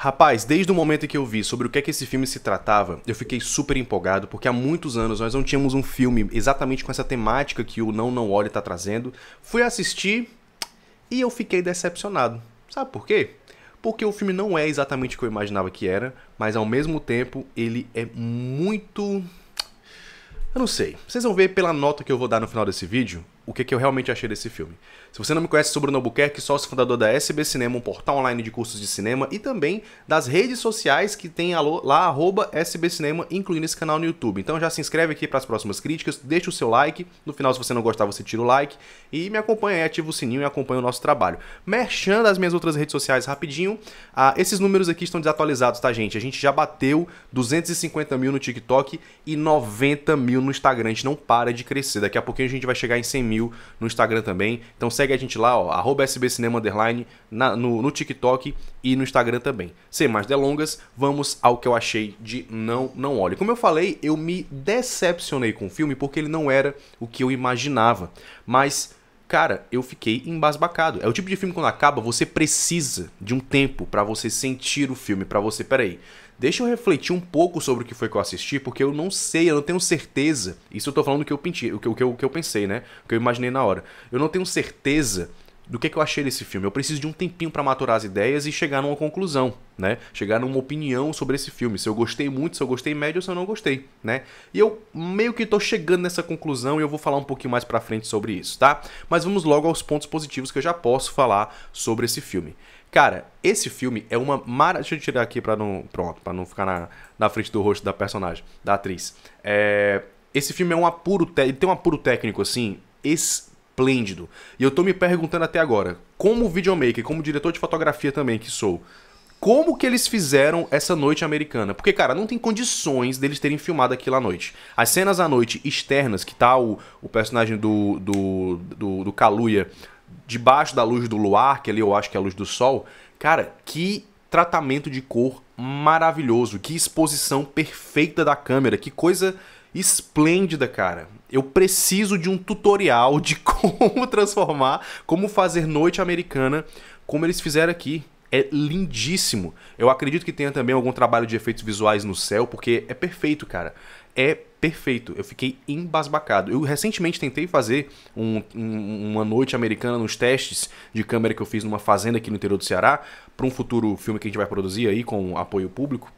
Rapaz, desde o momento em que eu vi sobre o que é que esse filme se tratava, eu fiquei super empolgado, porque há muitos anos nós não tínhamos um filme exatamente com essa temática que o Não Não Olhe está trazendo. Fui assistir e eu fiquei decepcionado. Sabe por quê? Porque o filme não é exatamente o que eu imaginava que era, mas ao mesmo tempo ele é muito. Eu não sei. Vocês vão ver pela nota que eu vou dar no final desse vídeo o que, que eu realmente achei desse filme. Se você não me conhece, sou Bruno Albuquerque, sócio fundador da SB Cinema, um portal online de cursos de cinema e também das redes sociais que tem lá, arroba SB Cinema, incluindo esse canal no YouTube. Então já se inscreve aqui para as próximas críticas, deixa o seu like, no final se você não gostar você tira o like e me acompanha aí, ativa o sininho e acompanha o nosso trabalho. Merchan das minhas outras redes sociais rapidinho, ah, esses números aqui estão desatualizados, tá gente? A gente já bateu 250 mil no TikTok e 90 mil no Instagram, a gente não para de crescer, daqui a pouquinho a gente vai chegar em 100 mil no Instagram também. Então segue a gente lá, ó, SBcinema Underline na, no, no TikTok e no Instagram também. Sem mais delongas, vamos ao que eu achei de Não Não Olhe. Como eu falei, eu me decepcionei com o filme porque ele não era o que eu imaginava. Mas cara, eu fiquei embasbacado. É o tipo de filme quando acaba, você precisa de um tempo para você sentir o filme, para você, peraí, Deixa eu refletir um pouco sobre o que foi que eu assisti, porque eu não sei, eu não tenho certeza. Isso eu tô falando do que eu, penti, o que, o que, o que eu pensei, né? O que eu imaginei na hora. Eu não tenho certeza do que, que eu achei desse filme. Eu preciso de um tempinho para maturar as ideias e chegar numa conclusão, né? Chegar numa opinião sobre esse filme. Se eu gostei muito, se eu gostei médio ou se eu não gostei, né? E eu meio que tô chegando nessa conclusão e eu vou falar um pouquinho mais pra frente sobre isso, tá? Mas vamos logo aos pontos positivos que eu já posso falar sobre esse filme. Cara, esse filme é uma mara. Deixa eu tirar aqui pra não. Pronto, pra não ficar na, na frente do rosto da personagem, da atriz. É... Esse filme é um apuro. Te... Ele tem um apuro técnico, assim, esplêndido. E eu tô me perguntando até agora, como videomaker, como diretor de fotografia também que sou, como que eles fizeram essa noite americana. Porque, cara, não tem condições deles terem filmado aquilo à noite. As cenas à noite externas, que tá o, o personagem do, do, do, do Kaluuya debaixo da luz do luar, que ali eu acho que é a luz do sol. Cara, que tratamento de cor maravilhoso, que exposição perfeita da câmera, que coisa esplêndida, cara. Eu preciso de um tutorial de como transformar, como fazer noite americana, como eles fizeram aqui. É lindíssimo. Eu acredito que tenha também algum trabalho de efeitos visuais no céu, porque é perfeito, cara. É perfeito. Eu fiquei embasbacado. Eu recentemente tentei fazer um, um, uma noite americana nos testes de câmera que eu fiz numa fazenda aqui no interior do Ceará, para um futuro filme que a gente vai produzir aí com apoio público.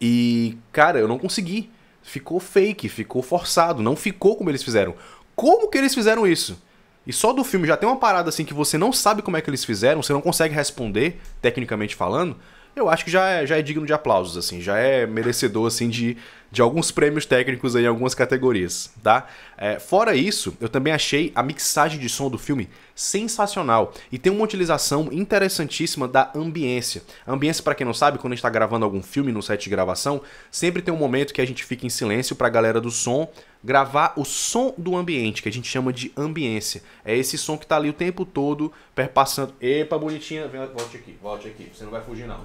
E, cara, eu não consegui. Ficou fake, ficou forçado, não ficou como eles fizeram. Como que eles fizeram isso? E só do filme já tem uma parada assim que você não sabe como é que eles fizeram, você não consegue responder, tecnicamente falando eu acho que já é, já é digno de aplausos, assim, já é merecedor, assim, de, de alguns prêmios técnicos aí em algumas categorias, tá? É, fora isso, eu também achei a mixagem de som do filme sensacional e tem uma utilização interessantíssima da ambiência. A ambiência, para quem não sabe, quando a gente tá gravando algum filme no set de gravação, sempre tem um momento que a gente fica em silêncio pra galera do som gravar o som do ambiente, que a gente chama de ambiência. É esse som que tá ali o tempo todo perpassando. Epa, bonitinha, Vem, volte aqui, volte aqui. Você não vai fugir não.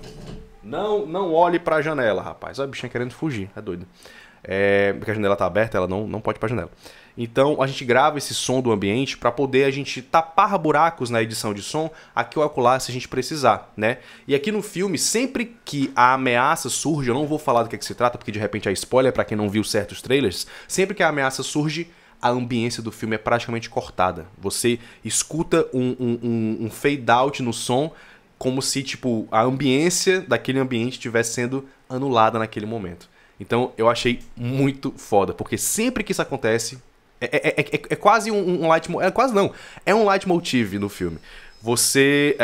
Não, não olhe para a janela, rapaz. Olha a bichinha querendo fugir, é doido é, porque a janela está aberta, ela não, não pode ir para a janela. Então a gente grava esse som do ambiente para poder a gente tapar buracos na edição de som aqui ou acolá se a gente precisar, né? E aqui no filme, sempre que a ameaça surge, eu não vou falar do que, é que se trata, porque de repente é spoiler para quem não viu certos trailers, sempre que a ameaça surge, a ambiência do filme é praticamente cortada. Você escuta um, um, um fade out no som como se tipo a ambiência daquele ambiente estivesse sendo anulada naquele momento. Então eu achei muito foda, porque sempre que isso acontece, é, é, é, é quase um, um leitmotiv. É, quase não, é um leitmotiv no filme. Você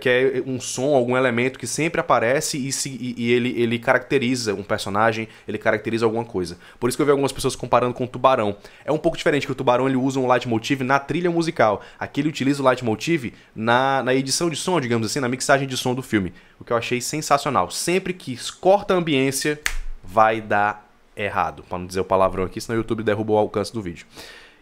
quer um som, algum elemento que sempre aparece e, se, e, e, ele, ele caracteriza um personagem, ele caracteriza alguma coisa. Por isso que eu vi algumas pessoas comparando com o Tubarão. É um pouco diferente que o Tubarão ele usa um leitmotiv na trilha musical. Aqui ele utiliza o leitmotiv na, na edição de som, digamos assim, na mixagem de som do filme. O que eu achei sensacional. Sempre que corta a ambiência, vai dar errado. Para não dizer o palavrão aqui, senão o YouTube derrubou o alcance do vídeo.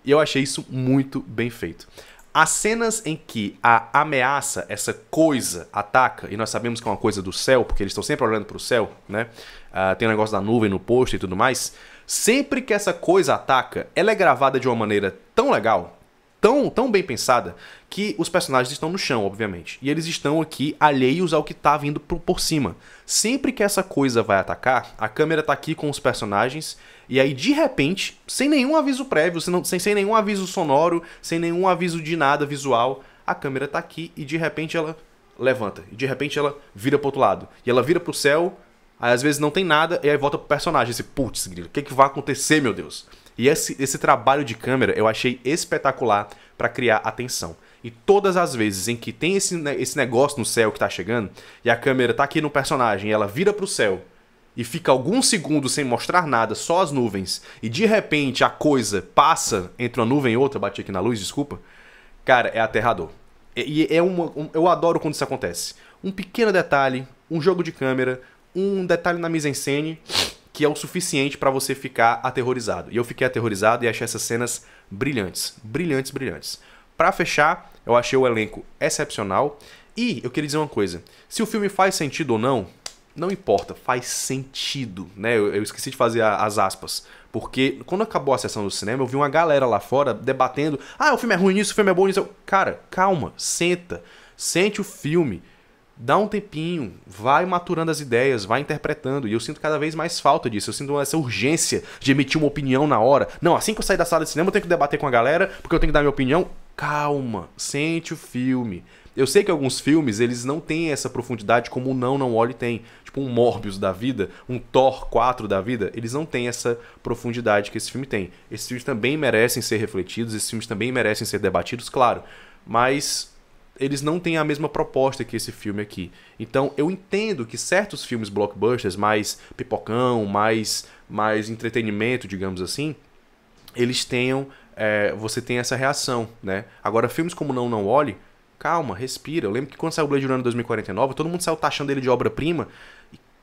E eu achei isso muito bem feito. As cenas em que a ameaça, essa coisa, ataca, e nós sabemos que é uma coisa do céu, porque eles estão sempre olhando para o céu, né? Uh, tem o um negócio da nuvem no posto e tudo mais. Sempre que essa coisa ataca, ela é gravada de uma maneira tão legal, tão, tão bem pensada que os personagens estão no chão, obviamente. E eles estão aqui alheios ao que está vindo por, por cima. Sempre que essa coisa vai atacar, a câmera está aqui com os personagens. E aí, de repente, sem nenhum aviso prévio, sem, sem, sem nenhum aviso sonoro, sem nenhum aviso de nada visual, a câmera está aqui e de repente ela levanta. E de repente ela vira pro outro lado. E ela vira pro céu, aí às vezes não tem nada, e aí volta pro personagem. Esse putz, o que, que vai acontecer, meu Deus? E esse, esse trabalho de câmera eu achei espetacular para criar atenção. E todas as vezes em que tem esse, esse negócio no céu que tá chegando, e a câmera tá aqui no personagem, ela vira pro céu e fica alguns segundos sem mostrar nada, só as nuvens, e de repente a coisa passa entre uma nuvem e outra, bati aqui na luz, desculpa. Cara, é aterrador. E é uma, um, eu adoro quando isso acontece. Um pequeno detalhe, um jogo de câmera, um detalhe na mise en scène que é o suficiente para você ficar aterrorizado. E eu fiquei aterrorizado e achei essas cenas brilhantes, brilhantes, brilhantes. Para fechar, eu achei o elenco excepcional e eu queria dizer uma coisa. Se o filme faz sentido ou não, não importa, faz sentido, né? Eu, eu esqueci de fazer a, as aspas. Porque quando acabou a sessão do cinema, eu vi uma galera lá fora debatendo: ah, o filme é ruim nisso, o filme é bom nisso. cara, calma, senta, sente o filme, dá um tempinho, vai maturando as ideias, vai interpretando. E eu sinto cada vez mais falta disso. Eu sinto essa urgência de emitir uma opinião na hora. Não, assim que eu sair da sala de cinema, eu tenho que debater com a galera, porque eu tenho que dar minha opinião. Calma, sente o filme. Eu sei que alguns filmes eles não têm essa profundidade como o Não Não Olhe tem. Tipo um Morbius da vida, um Thor 4 da vida, eles não têm essa profundidade que esse filme tem. Esses filmes também merecem ser refletidos, esses filmes também merecem ser debatidos, claro. Mas eles não têm a mesma proposta que esse filme aqui. Então eu entendo que certos filmes blockbusters, mais pipocão, mais, mais entretenimento, digamos assim, eles tenham. É, você tem essa reação, né? Agora, filmes como Não Não Olhe, calma, respira. Eu lembro que quando saiu Blade Runner 2049, todo mundo saiu taxando ele de obra-prima.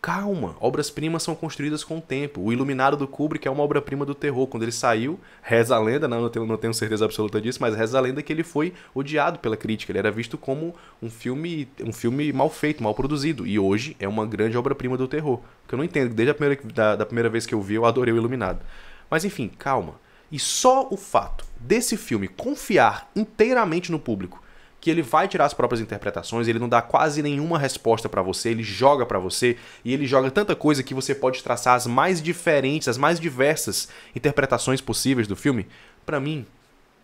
Calma, obras-primas são construídas com o tempo. O Iluminado do Kubrick é uma obra-prima do terror. Quando ele saiu, reza a lenda, não, não, tenho, não tenho certeza absoluta disso, mas reza a lenda que ele foi odiado pela crítica. Ele era visto como um filme, um filme mal feito, mal produzido. E hoje é uma grande obra-prima do terror. Que eu não entendo, desde a primeira, da, da primeira vez que eu vi, eu adorei o Iluminado. Mas enfim, calma. E só o fato desse filme confiar inteiramente no público que ele vai tirar as próprias interpretações, ele não dá quase nenhuma resposta para você, ele joga para você e ele joga tanta coisa que você pode traçar as mais diferentes, as mais diversas interpretações possíveis do filme. Para mim,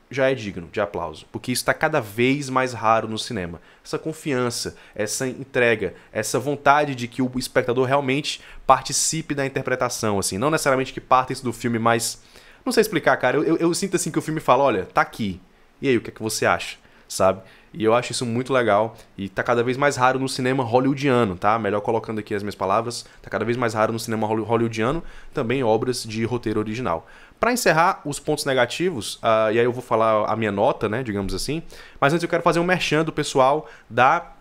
já é digno de aplauso, porque isso está cada vez mais raro no cinema. Essa confiança, essa entrega, essa vontade de que o espectador realmente participe da interpretação, assim, não necessariamente que parte isso do filme, mas não sei explicar, cara. Eu, eu, eu sinto assim que o filme fala, olha, tá aqui. E aí, o que é que você acha? sabe? E eu acho isso muito legal e tá cada vez mais raro no cinema hollywoodiano, tá? Melhor colocando aqui as minhas palavras, tá cada vez mais raro no cinema hollywoodiano, também obras de roteiro original. Para encerrar os pontos negativos, uh, e aí eu vou falar a minha nota, né, digamos assim, mas antes eu quero fazer um merchan do pessoal da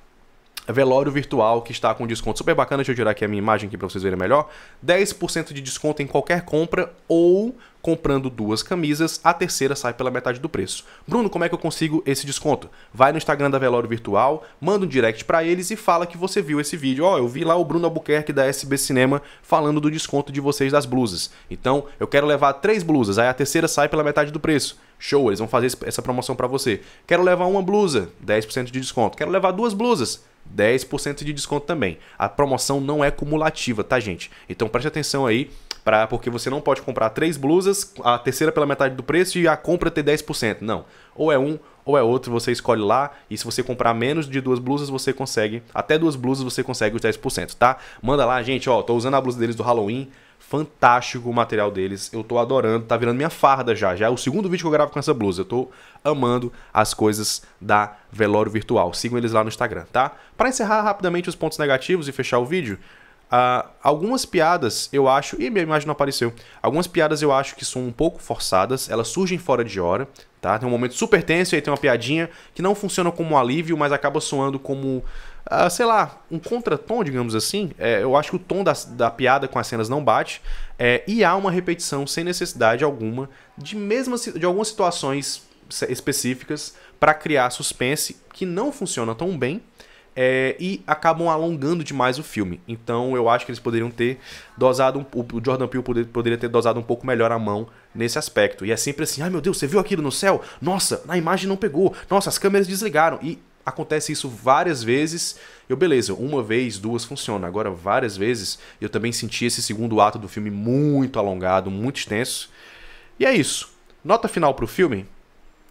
Velório virtual que está com desconto super bacana. Deixa eu tirar aqui a minha imagem aqui para vocês verem melhor. 10% de desconto em qualquer compra ou comprando duas camisas, a terceira sai pela metade do preço. Bruno, como é que eu consigo esse desconto? Vai no Instagram da Velório Virtual, manda um direct para eles e fala que você viu esse vídeo. Ó, oh, eu vi lá o Bruno Albuquerque da SB Cinema falando do desconto de vocês das blusas. Então, eu quero levar três blusas, aí a terceira sai pela metade do preço. Show, eles vão fazer essa promoção para você. Quero levar uma blusa, 10% de desconto. Quero levar duas blusas, 10% de desconto também. A promoção não é cumulativa, tá, gente? Então preste atenção aí, pra, porque você não pode comprar três blusas, a terceira pela metade do preço e a compra ter 10%. Não. Ou é um ou é outro, você escolhe lá e se você comprar menos de duas blusas, você consegue, até duas blusas você consegue os 10%, tá? Manda lá, gente, ó, tô usando a blusa deles do Halloween, Fantástico o material deles. Eu tô adorando, tá virando minha farda já. Já é o segundo vídeo que eu gravo com essa blusa. Eu tô amando as coisas da Velório Virtual. Sigam eles lá no Instagram, tá? Para encerrar rapidamente os pontos negativos e fechar o vídeo, Uh, algumas piadas eu acho. e minha imagem não apareceu. Algumas piadas eu acho que são um pouco forçadas, elas surgem fora de hora, tá? Tem um momento super tenso e aí tem uma piadinha que não funciona como um alívio, mas acaba soando como uh, sei lá, um contratom, digamos assim. É, eu acho que o tom da, da piada com as cenas não bate. É, e há uma repetição sem necessidade alguma de, mesmas, de algumas situações específicas para criar suspense que não funciona tão bem. É, e acabam alongando demais o filme. Então eu acho que eles poderiam ter dosado. O Jordan Peele poder, poderia ter dosado um pouco melhor a mão nesse aspecto. E é sempre assim: ai ah, meu Deus, você viu aquilo no céu? Nossa, na imagem não pegou. Nossa, as câmeras desligaram. E acontece isso várias vezes. Eu, beleza, uma vez, duas funciona. Agora, várias vezes, eu também senti esse segundo ato do filme muito alongado, muito extenso. E é isso. Nota final pro filme?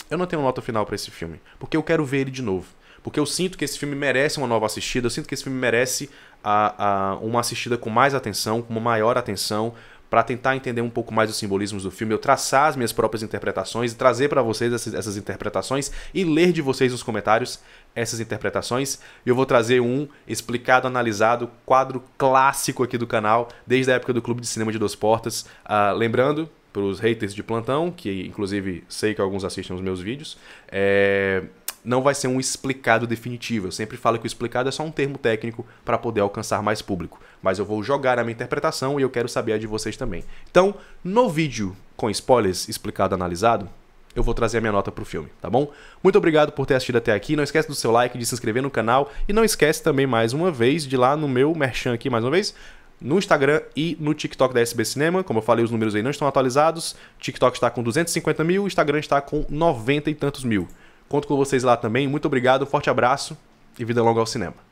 Eu não tenho nota final para esse filme, porque eu quero ver ele de novo. Porque eu sinto que esse filme merece uma nova assistida, eu sinto que esse filme merece a, a, uma assistida com mais atenção, com uma maior atenção, para tentar entender um pouco mais os simbolismos do filme, eu traçar as minhas próprias interpretações e trazer para vocês essas, essas, interpretações e ler de vocês nos comentários essas interpretações. E eu vou trazer um explicado, analisado, quadro clássico aqui do canal, desde a época do Clube de Cinema de Duas Portas. Uh, lembrando, para os haters de plantão, que inclusive sei que alguns assistem os meus vídeos, é não vai ser um explicado definitivo. Eu sempre falo que o explicado é só um termo técnico para poder alcançar mais público. Mas eu vou jogar a minha interpretação e eu quero saber a de vocês também. Então, no vídeo com spoilers explicado analisado, eu vou trazer a minha nota pro filme, tá bom? Muito obrigado por ter assistido até aqui. Não esquece do seu like, de se inscrever no canal e não esquece também mais uma vez de ir lá no meu merchan aqui mais uma vez, no Instagram e no TikTok da SB Cinema. Como eu falei, os números aí não estão atualizados. TikTok está com 250 mil, Instagram está com 90 e tantos mil. Conto com vocês lá também. Muito obrigado, forte abraço e vida longa ao cinema.